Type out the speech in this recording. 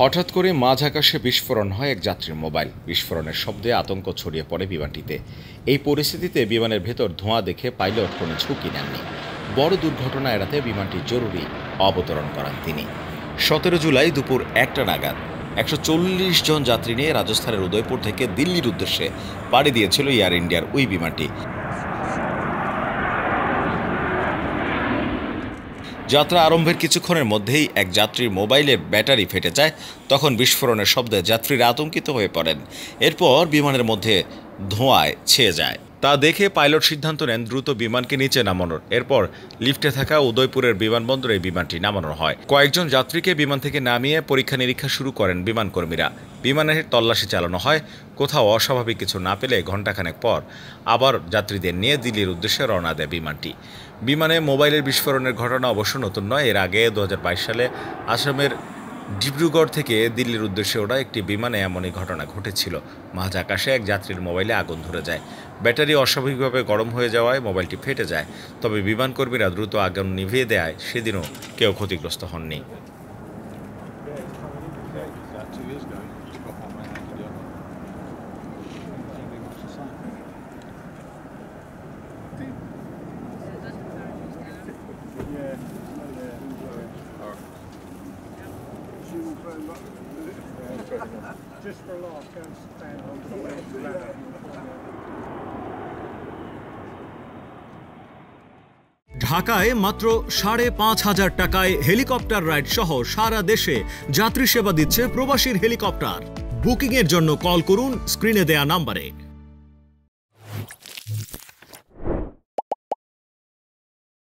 হঠাৎ করে মাঝ আকাশে বিস্ফোরণ হয় এক যাত্রীর মোবাইল বিস্ফোরণের শব্দে আতঙ্ক ছড়িয়ে পড়ে বিমানটিতে এই পরিস্থিতিতে বিমানের ভেতর ধোঁয়া দেখে পাইলট কোনো ঝুঁকি নেননি বড় দুর্ঘটনা এড়াতে বিমানটি জরুরি অবতরণ করান তিনি সতেরো জুলাই দুপুর একটা নাগাদ একশো চল্লিশ জন যাত্রী নিয়ে রাজস্থানের উদয়পুর থেকে দিল্লির উদ্দেশ্যে পাড়ি দিয়েছিল এয়ার ইন্ডিয়ার ওই বিমানটি যাত্রা আরম্ভের কিছুক্ষণের মধ্যেই এক যাত্রীর মোবাইলের ব্যাটারি ফেটে যায় তখন বিস্ফোরণের শব্দে যাত্রীরা আতঙ্কিত হয়ে পড়েন এরপর বিমানের মধ্যে ধোঁয়ায় ছেয়ে যায় তা দেখে পাইলট সিদ্ধান্ত নেন দ্রুত বিমানকে নিচে নামানোর এরপর লিফটে থাকা উদয়পুরের বিমানবন্দরে বিমানটি নামানো হয় কয়েকজন যাত্রীকে বিমান থেকে নামিয়ে পরীক্ষা নিরীক্ষা শুরু করেন বিমান কর্মীরা বিমানের তল্লাশি চালানো হয় কোথাও অস্বাভাবিক কিছু না পেলে ঘণ্টাখানেক পর আবার যাত্রীদের নিয়ে দিল্লির উদ্দেশ্যে রওনা দেয় বিমানটি বিমানে মোবাইলের বিস্ফোরণের ঘটনা অবশ্য নতুন নয় এর আগে দু সালে আসামের ডিব্রুগড় থেকে দিল্লির উদ্দেশ্যে ওরা একটি বিমানে এমনই ঘটনা ঘটেছিল মাঝ আকাশে এক যাত্রীর মোবাইলে আগুন ধরে যায় ব্যাটারি অস্বাভাবিকভাবে গরম হয়ে যাওয়ায় মোবাইলটি ফেটে যায় তবে বিমানকর্মীরা দ্রুত আগুন নিভিয়ে দেয় সেদিনও কেউ ক্ষতিগ্রস্ত হননি you just for a laugh, go and stand on the ঢাকায় মাত্র সাড়ে পাঁচ হাজার টাকায় হেলিকপ্টার রাইড সহ সারা দেশে যাত্রী সেবা দিচ্ছে প্রবাসীর হেলিকপ্টার বুকিংয়ের জন্য কল করুন স্ক্রিনে দেয়া নাম্বারে